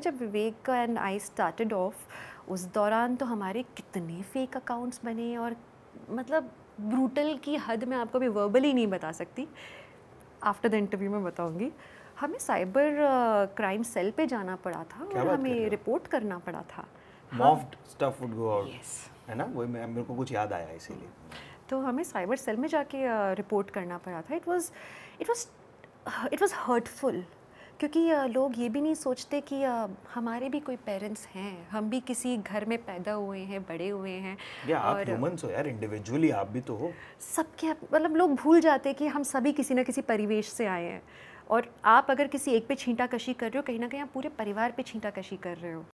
है जब Vivek and I started off उस दौरान तो हमारे कितने फेक अकाउंट्स बने और मतलब ब्रूटल की हद में आपको भी वर्बली नहीं बता सकती आफ्टर द इंटरव्यू में बताऊंगी हमें साइबर क्राइम सेल पे जाना पड़ा था और हमें रिपोर्ट करना पड़ा था morphed stuff would go out है ना मैं मेरे को कुछ याद आया इसीलिए तो हमें साइबर सेल में जाके रिपोर्ट uh, करना पड़ा था it was it was it was hurtful क्योंकि लोग ये भी नहीं सोचते कि हमारे भी कोई पेरेंट्स हैं हम भी किसी घर में पैदा हुए हैं बड़े हुए हैं या आप ह्यूमंस हो यार इंडिविजुअली आप भी तो हो सबके मतलब लोग भूल जाते हैं कि हम सभी किसी ना किसी परिवेश से आए हैं और आप अगर किसी एक पे छींटा कशी कर रहे हो कहीं ना कहीं आप पूरे परिवार पे छींटा कशी कर रहे हो